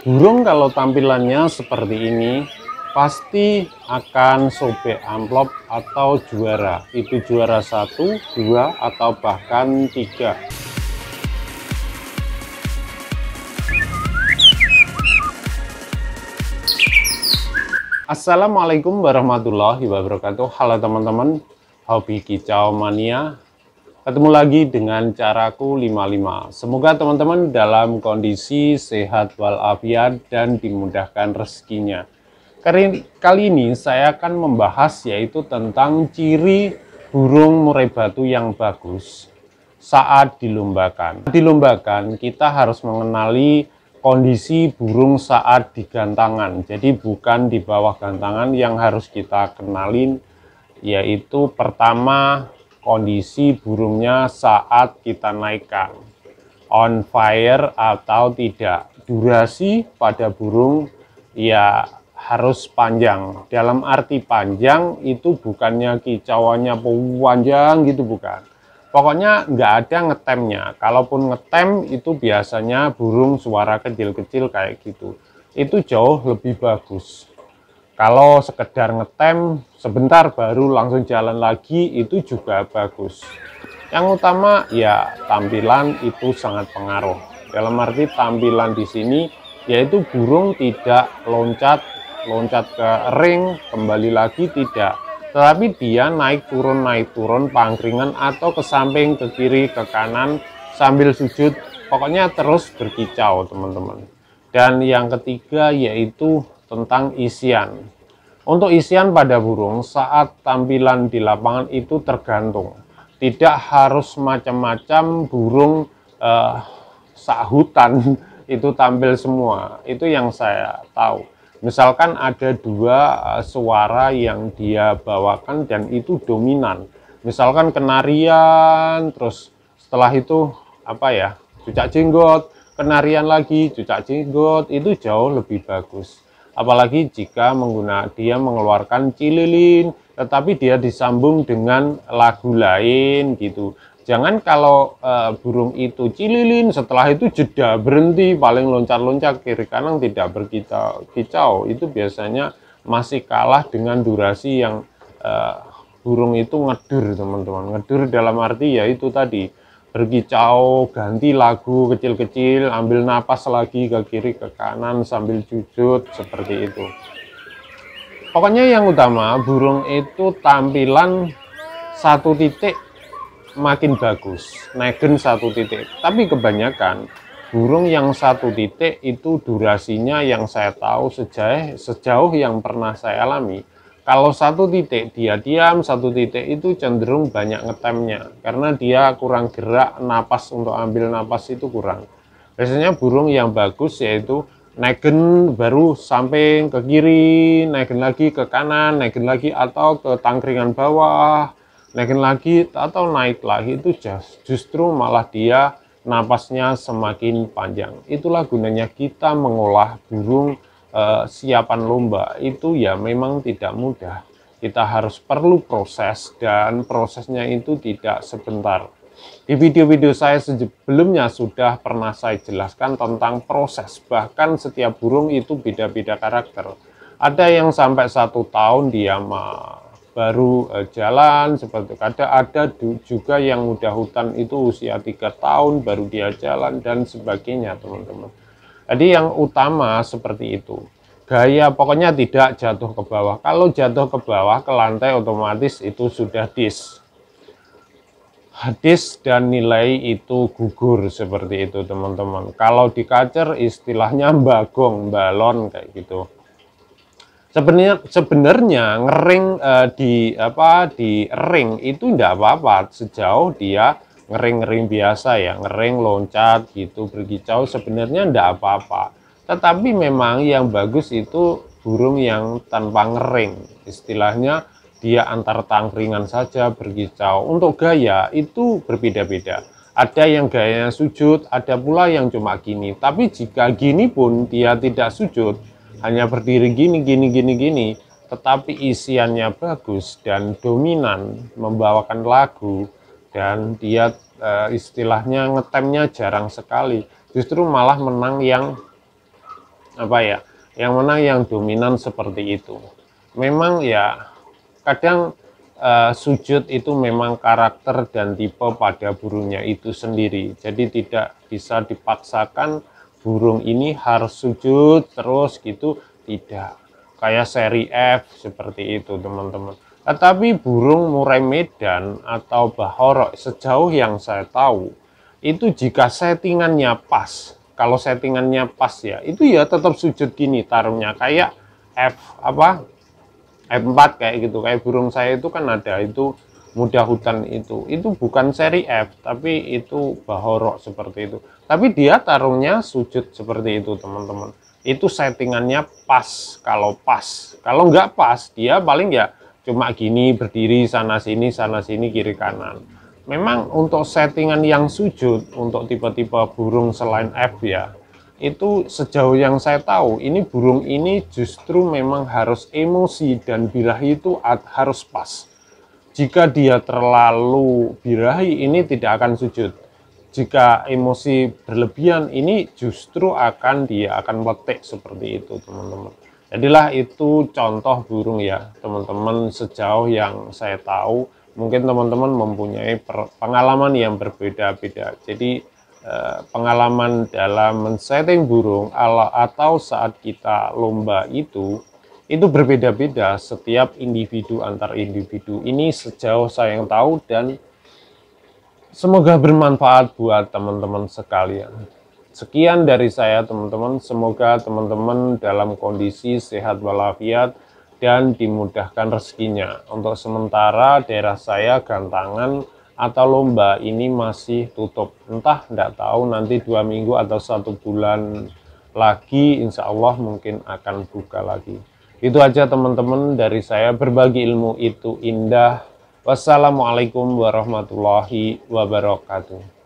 Burung kalau tampilannya seperti ini pasti akan sobek amplop atau juara. Itu juara satu, dua, atau bahkan tiga. Assalamualaikum warahmatullahi wabarakatuh. Halo teman-teman, hobi kicau mania Ketemu lagi dengan caraku 55. Semoga teman-teman dalam kondisi sehat walafiat dan dimudahkan rezekinya. Kali, ini saya akan membahas yaitu tentang ciri burung murai batu yang bagus saat dilombakan. Dilombakan kita harus mengenali kondisi burung saat digantangan. Jadi bukan di bawah gantangan yang harus kita kenalin yaitu pertama kondisi burungnya saat kita naikkan. On fire atau tidak. Durasi pada burung ya harus panjang. Dalam arti panjang itu bukannya kicauannya panjang gitu bukan. Pokoknya nggak ada ngetemnya. Kalaupun ngetem itu biasanya burung suara kecil-kecil kayak gitu. Itu jauh lebih bagus. Kalau sekedar ngetem sebentar baru langsung jalan lagi itu juga bagus. Yang utama ya tampilan itu sangat pengaruh. Dalam arti tampilan di sini yaitu burung tidak loncat loncat ke ring kembali lagi tidak tetapi dia naik turun naik turun pangkringan atau ke samping ke kiri ke kanan sambil sujud pokoknya terus berkicau teman-teman dan yang ketiga yaitu tentang isian. Untuk isian pada burung saat tampilan di lapangan itu tergantung. Tidak harus macam-macam burung eh, itu tampil semua. Itu yang saya tahu. Misalkan ada dua eh, suara yang dia bawakan dan itu dominan. Misalkan kenarian, terus setelah itu apa ya, cucak jenggot, kenarian lagi, cucak jenggot, itu jauh lebih bagus apalagi jika menggunakan dia mengeluarkan cililin tetapi dia disambung dengan lagu lain gitu jangan kalau e, burung itu cililin setelah itu jeda berhenti paling loncat-loncat kiri kanan tidak berkicau itu biasanya masih kalah dengan durasi yang e, burung itu ngedur teman-teman ngedur dalam arti ya itu tadi berkicau, ganti lagu kecil-kecil, ambil napas lagi ke kiri ke kanan sambil jujur seperti itu. Pokoknya yang utama burung itu tampilan satu titik makin bagus, naikin satu titik. Tapi kebanyakan burung yang satu titik itu durasinya yang saya tahu sejauh sejauh yang pernah saya alami kalau satu titik dia diam satu titik itu cenderung banyak ngetemnya karena dia kurang gerak napas untuk ambil napas itu kurang biasanya burung yang bagus yaitu naikin baru samping ke kiri naikin lagi ke kanan naikin lagi atau ke tangkringan bawah naikin lagi atau naik lagi itu justru malah dia napasnya semakin panjang itulah gunanya kita mengolah burung Eh, siapan lomba itu ya memang tidak mudah. Kita harus perlu proses dan prosesnya itu tidak sebentar. Di video-video saya sebelumnya sudah pernah saya jelaskan tentang proses, bahkan setiap burung itu beda-beda karakter. Ada yang sampai satu tahun dia baru eh, jalan, seperti ada ada juga yang udah hutan itu usia tiga tahun baru dia jalan dan sebagainya teman-teman. Jadi yang utama seperti itu. Gaya pokoknya tidak jatuh ke bawah. Kalau jatuh ke bawah ke lantai otomatis itu sudah dis. Hadis dan nilai itu gugur seperti itu teman-teman. Kalau di kacer istilahnya bagong, balon kayak gitu. Sebenarnya sebenarnya ngering eh, di apa di ring itu tidak apa-apa sejauh dia ngering-ngering biasa ya, ngering loncat gitu, berkicau sebenarnya ndak apa-apa. Tetapi memang yang bagus itu burung yang tanpa ngering. Istilahnya dia antar tangkringan saja berkicau. Untuk gaya itu berbeda-beda. Ada yang gayanya sujud, ada pula yang cuma gini. Tapi jika gini pun dia tidak sujud, hanya berdiri gini, gini, gini, gini, tetapi isiannya bagus dan dominan, membawakan lagu, dan dia uh, istilahnya ngetemnya jarang sekali justru malah menang yang apa ya yang menang yang dominan seperti itu memang ya kadang uh, sujud itu memang karakter dan tipe pada burungnya itu sendiri jadi tidak bisa dipaksakan burung ini harus sujud terus gitu tidak kayak seri F seperti itu teman-teman tetapi burung murai Medan atau bahorok sejauh yang saya tahu itu jika settingannya pas, kalau settingannya pas ya, itu ya tetap sujud gini tarungnya kayak F apa F4 kayak gitu. Kayak burung saya itu kan ada itu mudah hutan itu. Itu bukan seri F, tapi itu bahorok seperti itu. Tapi dia tarungnya sujud seperti itu, teman-teman. Itu settingannya pas kalau pas. Kalau nggak pas, dia paling ya cuma gini berdiri sana sini sana sini kiri kanan memang untuk settingan yang sujud untuk tipe-tipe burung selain F ya itu sejauh yang saya tahu ini burung ini justru memang harus emosi dan birahi itu harus pas jika dia terlalu birahi ini tidak akan sujud jika emosi berlebihan ini justru akan dia akan petik seperti itu teman-teman Jadilah itu contoh burung ya, teman-teman sejauh yang saya tahu, mungkin teman-teman mempunyai pengalaman yang berbeda-beda. Jadi eh, pengalaman dalam men-setting burung atau saat kita lomba itu, itu berbeda-beda setiap individu antar individu. Ini sejauh saya yang tahu dan semoga bermanfaat buat teman-teman sekalian. Sekian dari saya teman-teman, semoga teman-teman dalam kondisi sehat walafiat dan dimudahkan rezekinya. Untuk sementara daerah saya gantangan atau lomba ini masih tutup. Entah tidak tahu nanti dua minggu atau satu bulan lagi insya Allah mungkin akan buka lagi. Itu aja teman-teman dari saya berbagi ilmu itu indah. Wassalamualaikum warahmatullahi wabarakatuh.